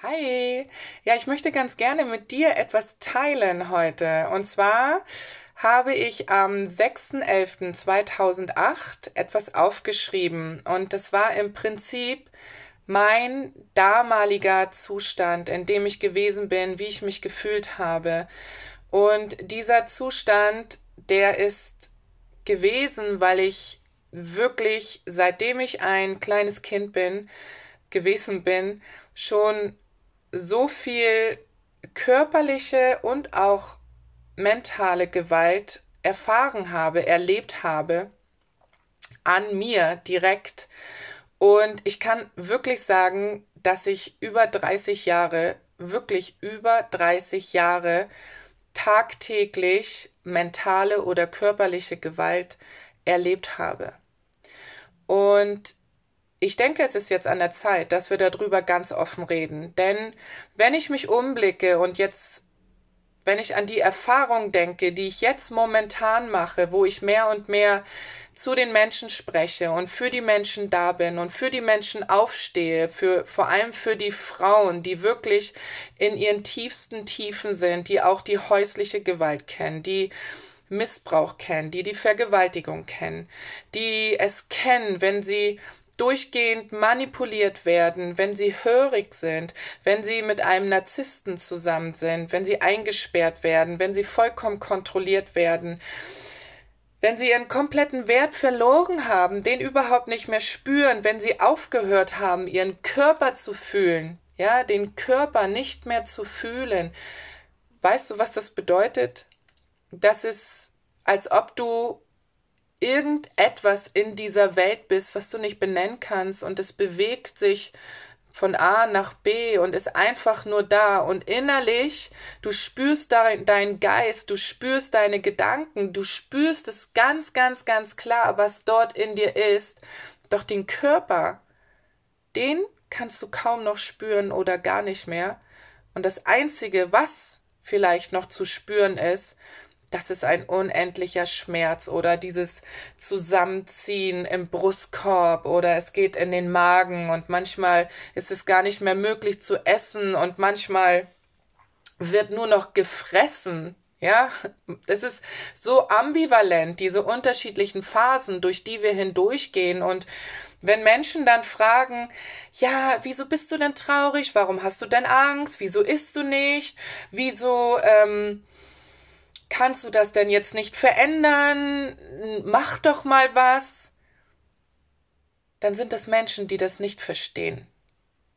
Hi! Ja, ich möchte ganz gerne mit dir etwas teilen heute. Und zwar habe ich am 6.11.2008 etwas aufgeschrieben. Und das war im Prinzip mein damaliger Zustand, in dem ich gewesen bin, wie ich mich gefühlt habe. Und dieser Zustand, der ist gewesen, weil ich wirklich, seitdem ich ein kleines Kind bin, gewesen bin, schon so viel körperliche und auch mentale Gewalt erfahren habe, erlebt habe an mir direkt. Und ich kann wirklich sagen, dass ich über 30 Jahre, wirklich über 30 Jahre tagtäglich mentale oder körperliche Gewalt erlebt habe. Und ich denke, es ist jetzt an der Zeit, dass wir darüber ganz offen reden. Denn wenn ich mich umblicke und jetzt, wenn ich an die Erfahrung denke, die ich jetzt momentan mache, wo ich mehr und mehr zu den Menschen spreche und für die Menschen da bin und für die Menschen aufstehe, für, vor allem für die Frauen, die wirklich in ihren tiefsten Tiefen sind, die auch die häusliche Gewalt kennen, die Missbrauch kennen, die die Vergewaltigung kennen, die es kennen, wenn sie durchgehend manipuliert werden, wenn sie hörig sind, wenn sie mit einem Narzissten zusammen sind, wenn sie eingesperrt werden, wenn sie vollkommen kontrolliert werden, wenn sie ihren kompletten Wert verloren haben, den überhaupt nicht mehr spüren, wenn sie aufgehört haben, ihren Körper zu fühlen, ja, den Körper nicht mehr zu fühlen. Weißt du, was das bedeutet? Das ist, als ob du irgendetwas in dieser Welt bist, was du nicht benennen kannst und es bewegt sich von A nach B und ist einfach nur da und innerlich, du spürst dein, deinen Geist, du spürst deine Gedanken, du spürst es ganz, ganz, ganz klar, was dort in dir ist. Doch den Körper, den kannst du kaum noch spüren oder gar nicht mehr. Und das Einzige, was vielleicht noch zu spüren ist, das ist ein unendlicher Schmerz oder dieses Zusammenziehen im Brustkorb oder es geht in den Magen und manchmal ist es gar nicht mehr möglich zu essen und manchmal wird nur noch gefressen. Ja, das ist so ambivalent, diese unterschiedlichen Phasen, durch die wir hindurchgehen und wenn Menschen dann fragen, ja, wieso bist du denn traurig? Warum hast du denn Angst? Wieso isst du nicht? Wieso ähm, kannst du das denn jetzt nicht verändern? Mach doch mal was. Dann sind das Menschen, die das nicht verstehen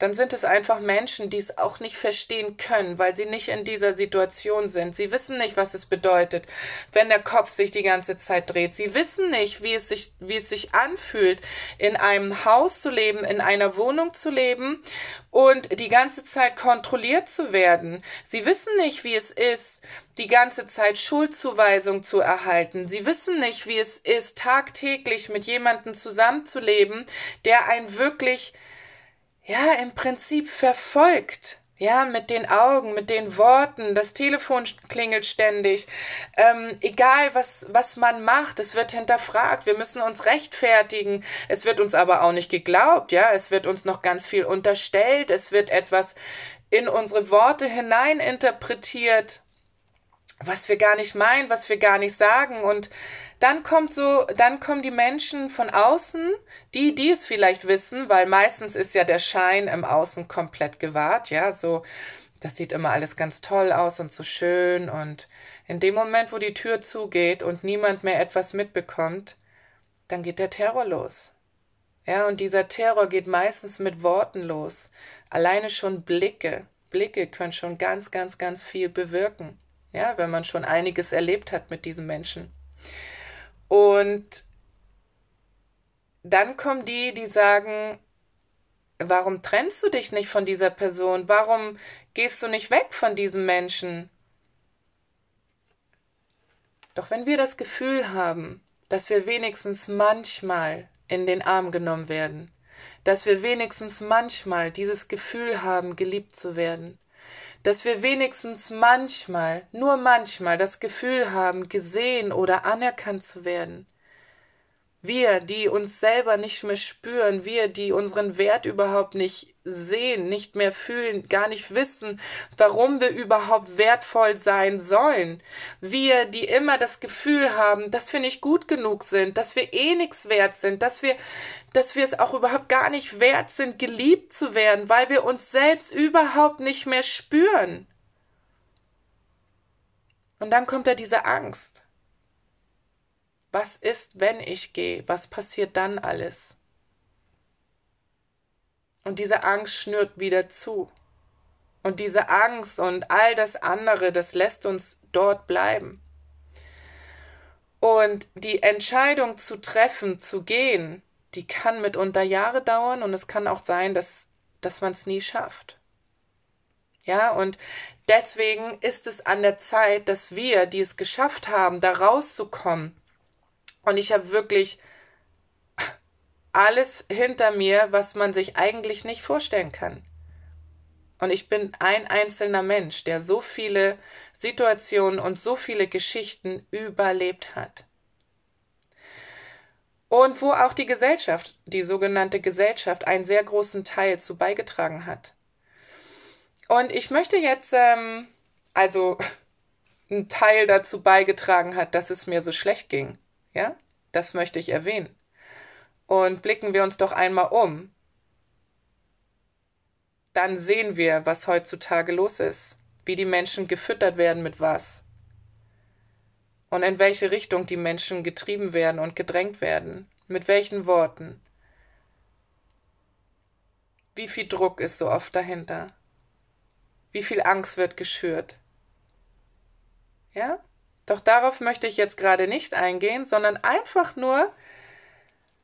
dann sind es einfach Menschen, die es auch nicht verstehen können, weil sie nicht in dieser Situation sind. Sie wissen nicht, was es bedeutet, wenn der Kopf sich die ganze Zeit dreht. Sie wissen nicht, wie es sich, wie es sich anfühlt, in einem Haus zu leben, in einer Wohnung zu leben und die ganze Zeit kontrolliert zu werden. Sie wissen nicht, wie es ist, die ganze Zeit Schuldzuweisung zu erhalten. Sie wissen nicht, wie es ist, tagtäglich mit jemandem zusammenzuleben, der einen wirklich ja im Prinzip verfolgt. Ja, mit den Augen, mit den Worten, das Telefon klingelt ständig. Ähm, egal, was, was man macht, es wird hinterfragt. Wir müssen uns rechtfertigen. Es wird uns aber auch nicht geglaubt. Ja, es wird uns noch ganz viel unterstellt. Es wird etwas in unsere Worte hineininterpretiert was wir gar nicht meinen, was wir gar nicht sagen. Und dann kommt so, dann kommen die Menschen von außen, die, die es vielleicht wissen, weil meistens ist ja der Schein im Außen komplett gewahrt, ja, so, das sieht immer alles ganz toll aus und so schön. Und in dem Moment, wo die Tür zugeht und niemand mehr etwas mitbekommt, dann geht der Terror los. Ja, und dieser Terror geht meistens mit Worten los. Alleine schon Blicke. Blicke können schon ganz, ganz, ganz viel bewirken ja, wenn man schon einiges erlebt hat mit diesem Menschen. Und dann kommen die, die sagen, warum trennst du dich nicht von dieser Person? Warum gehst du nicht weg von diesem Menschen? Doch wenn wir das Gefühl haben, dass wir wenigstens manchmal in den Arm genommen werden, dass wir wenigstens manchmal dieses Gefühl haben, geliebt zu werden, dass wir wenigstens manchmal, nur manchmal das Gefühl haben, gesehen oder anerkannt zu werden. Wir, die uns selber nicht mehr spüren, wir, die unseren Wert überhaupt nicht sehen, nicht mehr fühlen, gar nicht wissen, warum wir überhaupt wertvoll sein sollen. Wir, die immer das Gefühl haben, dass wir nicht gut genug sind, dass wir eh nichts wert sind, dass wir, dass wir es auch überhaupt gar nicht wert sind, geliebt zu werden, weil wir uns selbst überhaupt nicht mehr spüren. Und dann kommt da diese Angst. Was ist, wenn ich gehe? Was passiert dann alles? Und diese Angst schnürt wieder zu. Und diese Angst und all das andere, das lässt uns dort bleiben. Und die Entscheidung zu treffen, zu gehen, die kann mitunter Jahre dauern und es kann auch sein, dass, dass man es nie schafft. Ja, und deswegen ist es an der Zeit, dass wir, die es geschafft haben, da rauszukommen. Und ich habe wirklich alles hinter mir, was man sich eigentlich nicht vorstellen kann. Und ich bin ein einzelner Mensch, der so viele Situationen und so viele Geschichten überlebt hat. Und wo auch die Gesellschaft, die sogenannte Gesellschaft, einen sehr großen Teil zu beigetragen hat. Und ich möchte jetzt, ähm, also einen Teil dazu beigetragen hat, dass es mir so schlecht ging. Ja, das möchte ich erwähnen. Und blicken wir uns doch einmal um. Dann sehen wir, was heutzutage los ist, wie die Menschen gefüttert werden mit was und in welche Richtung die Menschen getrieben werden und gedrängt werden, mit welchen Worten. Wie viel Druck ist so oft dahinter? Wie viel Angst wird geschürt? Ja? Doch darauf möchte ich jetzt gerade nicht eingehen, sondern einfach nur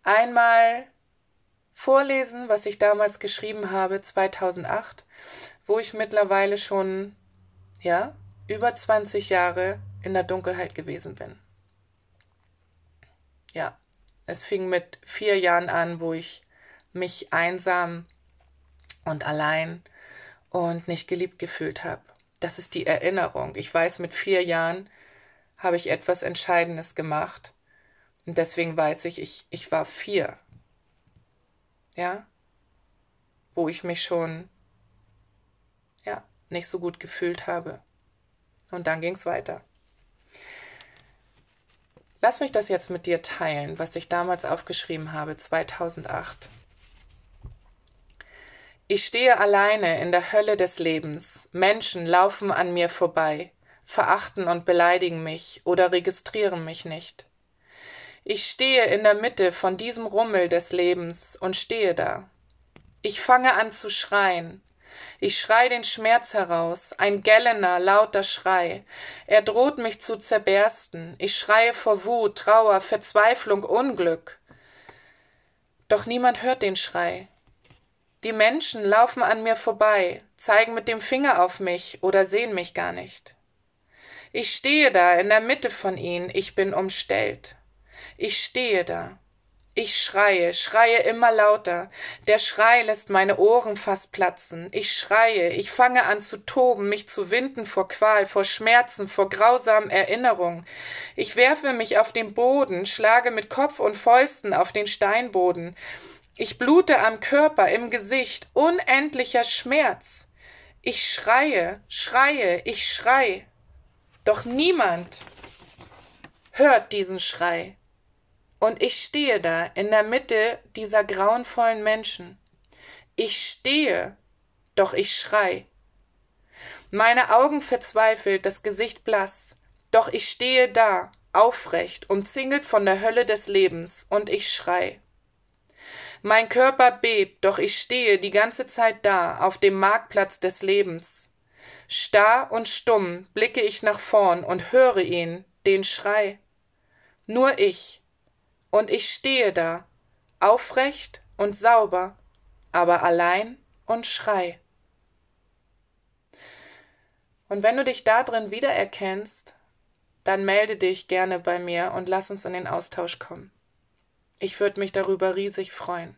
einmal vorlesen, was ich damals geschrieben habe, 2008, wo ich mittlerweile schon, ja, über 20 Jahre in der Dunkelheit gewesen bin. Ja, es fing mit vier Jahren an, wo ich mich einsam und allein und nicht geliebt gefühlt habe. Das ist die Erinnerung. Ich weiß, mit vier Jahren habe ich etwas Entscheidendes gemacht und deswegen weiß ich, ich, ich war vier. Ja? Wo ich mich schon, ja, nicht so gut gefühlt habe. Und dann ging es weiter. Lass mich das jetzt mit dir teilen, was ich damals aufgeschrieben habe, 2008. Ich stehe alleine in der Hölle des Lebens. Menschen laufen an mir vorbei, verachten und beleidigen mich oder registrieren mich nicht ich stehe in der mitte von diesem rummel des lebens und stehe da ich fange an zu schreien ich schrei den schmerz heraus ein gellender lauter schrei er droht mich zu zerbersten ich schreie vor wut trauer verzweiflung unglück doch niemand hört den schrei die menschen laufen an mir vorbei zeigen mit dem finger auf mich oder sehen mich gar nicht ich stehe da in der mitte von ihnen ich bin umstellt ich stehe da. Ich schreie, schreie immer lauter. Der Schrei lässt meine Ohren fast platzen. Ich schreie, ich fange an zu toben, mich zu winden vor Qual, vor Schmerzen, vor grausamen Erinnerungen. Ich werfe mich auf den Boden, schlage mit Kopf und Fäusten auf den Steinboden. Ich blute am Körper, im Gesicht, unendlicher Schmerz. Ich schreie, schreie, ich schrei. Doch niemand hört diesen Schrei. Und ich stehe da in der Mitte dieser grauenvollen Menschen. Ich stehe, doch ich schrei. Meine Augen verzweifelt, das Gesicht blass, doch ich stehe da, aufrecht, umzingelt von der Hölle des Lebens, und ich schrei. Mein Körper bebt, doch ich stehe die ganze Zeit da, auf dem Marktplatz des Lebens. Starr und stumm blicke ich nach vorn und höre ihn, den Schrei. Nur ich, und ich stehe da aufrecht und sauber aber allein und schrei und wenn du dich da drin wiedererkennst, dann melde dich gerne bei mir und lass uns in den Austausch kommen. Ich würde mich darüber riesig freuen.